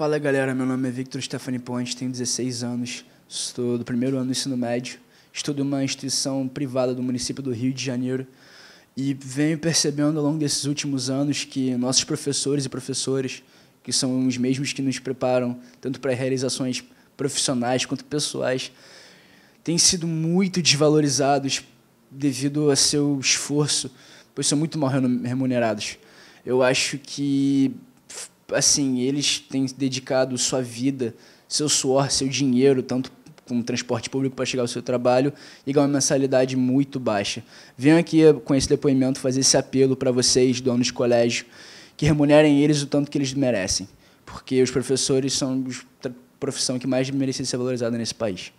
Fala galera, meu nome é Victor Stephanie Ponte, tenho 16 anos, estou do primeiro ano do ensino médio, estudo em uma instituição privada do município do Rio de Janeiro e venho percebendo ao longo desses últimos anos que nossos professores e professoras, que são os mesmos que nos preparam tanto para realizações profissionais quanto pessoais, têm sido muito desvalorizados devido ao seu esforço, pois são muito mal remunerados. Eu acho que assim, eles têm dedicado sua vida, seu suor, seu dinheiro, tanto com transporte público para chegar ao seu trabalho e ganham uma mensalidade muito baixa. Venho aqui com esse depoimento fazer esse apelo para vocês, donos de colégio, que remunerem eles o tanto que eles merecem, porque os professores são a profissão que mais merecia ser valorizada nesse país.